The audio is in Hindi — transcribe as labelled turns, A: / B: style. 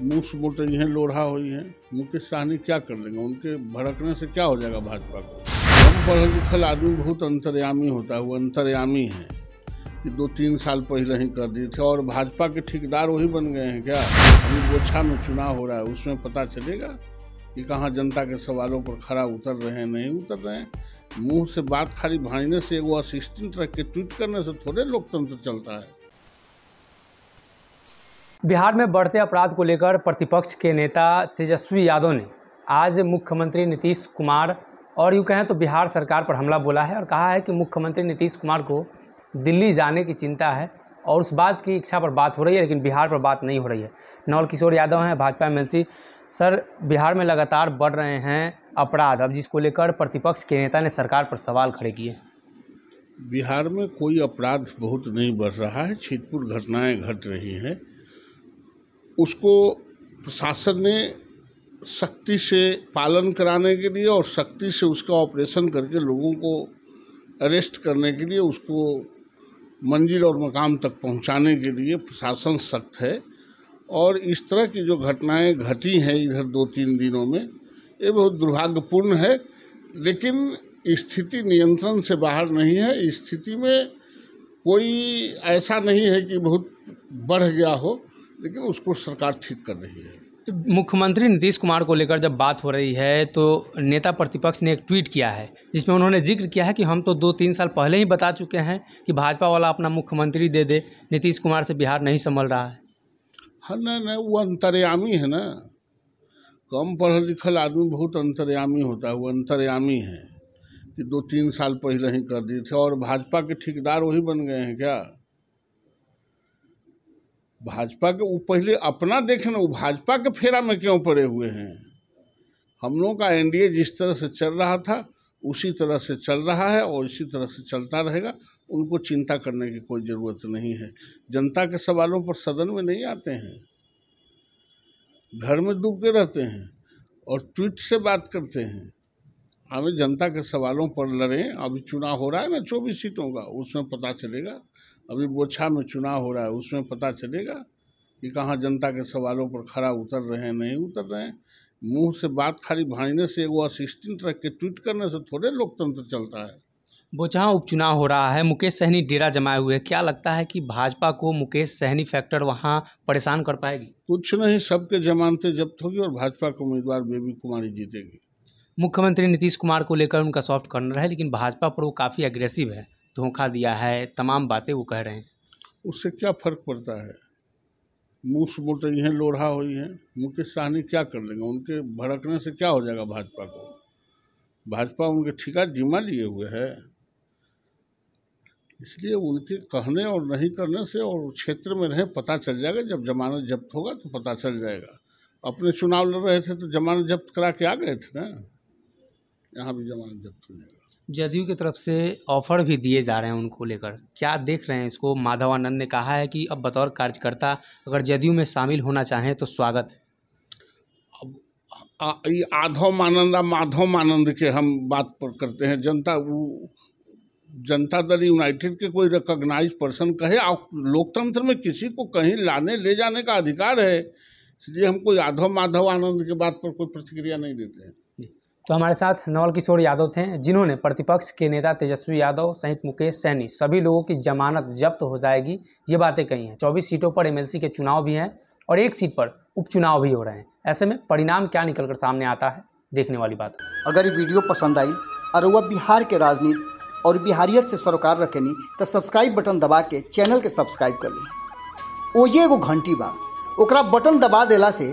A: मुफ्त से बोलते हैं लोढ़ा हुई हैं मुकेश साहनी क्या कर लेंगे उनके भड़कने से क्या हो जाएगा भाजपा को कम पढ़ल लिखल आदमी बहुत अंतर्यामी होता है वो अंतर्यामी है कि दो तीन साल पहले ही कर दिए थे और भाजपा के ठेकेदार वही बन गए हैं क्या अभी गोछा में चुनाव हो रहा है उसमें पता चलेगा कि कहाँ जनता के सवालों पर खड़ा उतर रहे हैं नहीं उतर रहे हैं मुँह से बात खाली भाजने से वो असिस्टेंट रख के ट्वीट करने से थोड़े लोकतंत्र चलता है
B: बिहार में बढ़ते अपराध को लेकर प्रतिपक्ष के नेता तेजस्वी यादव ने आज मुख्यमंत्री नीतीश कुमार और यूँ कहें तो बिहार सरकार पर हमला बोला है और कहा है कि मुख्यमंत्री नीतीश कुमार को दिल्ली जाने की चिंता है और उस बात की इच्छा पर बात हो रही है लेकिन बिहार पर बात नहीं हो रही है नौल किशोर यादव हैं भाजपा एम सर बिहार में लगातार बढ़ रहे हैं अपराध अब जिसको लेकर प्रतिपक्ष के नेता ने सरकार पर सवाल
A: खड़े किए बिहार में कोई अपराध बहुत नहीं बढ़ रहा है छिटपुट घटनाएं घट रही हैं उसको प्रशासन ने सख्ती से पालन कराने के लिए और सख्ती से उसका ऑपरेशन करके लोगों को अरेस्ट करने के लिए उसको मंजिल और मकाम तक पहुंचाने के लिए प्रशासन सख्त है और इस तरह की जो घटनाएं घटी हैं इधर दो तीन दिनों में ये बहुत दुर्भाग्यपूर्ण है लेकिन स्थिति नियंत्रण से बाहर नहीं है स्थिति में कोई ऐसा नहीं है कि बहुत बढ़ गया हो लेकिन उसको सरकार ठीक कर रही है
B: तो मुख्यमंत्री नीतीश कुमार को लेकर जब बात हो रही है तो नेता प्रतिपक्ष ने एक ट्वीट किया है जिसमें उन्होंने जिक्र किया है कि हम तो दो तीन साल पहले ही बता चुके हैं कि भाजपा वाला अपना
A: मुख्यमंत्री दे दे नीतीश कुमार से बिहार नहीं संभल रहा है हाँ नहीं नहीं वो अंतर्यामी है ना कम पढ़ल लिखल आदमी बहुत अंतर्यामी होता है वो अंतर्यामी है कि दो तीन साल पहले ही कर दिए थे और भाजपा के ठेकेदार वही बन गए हैं क्या भाजपा के वो पहले अपना देखें ना वो भाजपा के फेरा में क्यों पड़े हुए हैं हम लोगों का एनडीए जिस तरह से चल रहा था उसी तरह से चल रहा है और इसी तरह से चलता रहेगा उनको चिंता करने की कोई ज़रूरत नहीं है जनता के सवालों पर सदन में नहीं आते हैं घर में डूब के रहते हैं और ट्वीट से बात करते हैं हमें जनता के सवालों पर लड़ें अभी चुनाव हो रहा है ना चौबीस सीटों का उसमें पता चलेगा अभी बोछा में चुनाव हो रहा है उसमें पता चलेगा कि कहाँ जनता के सवालों पर खरा उतर रहे हैं नहीं उतर रहे हैं मुंह से बात खाली भाड़ने से वो असिस्टेंट रख के ट्वीट करने से थोड़े लोकतंत्र चलता है
B: बोचहाँ उपचुनाव हो रहा है मुकेश सहनी डेरा जमाए हुए क्या लगता है कि भाजपा को मुकेश सहनी फैक्टर वहाँ परेशान कर पाएगी
A: कुछ नहीं सबके जमानते जब्त होगी और भाजपा के उम्मीदवार बेबी कुमारी जीतेगी
B: मुख्यमंत्री नीतीश कुमार को लेकर उनका सॉफ्ट कॉर्नर है लेकिन भाजपा पर वो काफ़ी एग्रेसिव है धोखा दिया है तमाम बातें वो
A: कह रहे हैं उससे क्या फ़र्क पड़ता है मूस मोटे हैं लोढ़ा हुई हैं मुकेश सहनी क्या कर लेंगे उनके भड़कने से क्या हो जाएगा भाजपा को भाजपा उनके ठिका जिम्मा लिए हुए है इसलिए उनके कहने और नहीं करने से और क्षेत्र में रहें पता चल जाएगा जब जमानत जब्त होगा तो पता चल जाएगा अपने चुनाव लड़ रहे थे तो जमानत जब्त करा के आ गए थे ना यहाँ भी जमानत जब्त हो
B: जाएगा जदयू की तरफ से ऑफर भी दिए जा रहे हैं उनको लेकर क्या देख रहे हैं इसको माधवानंद ने कहा है कि अब बतौर कार्यकर्ता अगर जदयू में शामिल होना चाहें तो स्वागत है
A: अब ये आधव आनंद माधव आनंद के हम बात पर करते हैं जनता वो जनता दल यूनाइटेड के कोई रिकॉग्नाइज पर्सन कहे और लोकतंत्र में किसी को कहीं लाने ले जाने का अधिकार है इसलिए हम कोई आधव माधव आनंद के बात पर कोई प्रतिक्रिया नहीं देते हैं
B: तो हमारे साथ नवल किशोर यादव थे जिन्होंने प्रतिपक्ष के नेता तेजस्वी यादव सहित मुकेश सैनी सभी लोगों की जमानत जब्त हो जाएगी ये बातें कही हैं चौबीस सीटों पर एमएलसी के चुनाव भी हैं और एक सीट पर उपचुनाव भी हो रहे हैं ऐसे में परिणाम क्या निकल कर सामने आता है देखने वाली बात अगर ये वीडियो पसंद आई और वह बिहार के राजनीति और बिहारियत से सरोकार नहीं तो सब्सक्राइब बटन दबा के चैनल के सब्सक्राइब कर ली ओजे एगो घंटी बाद ओकरा बटन दबा दिला से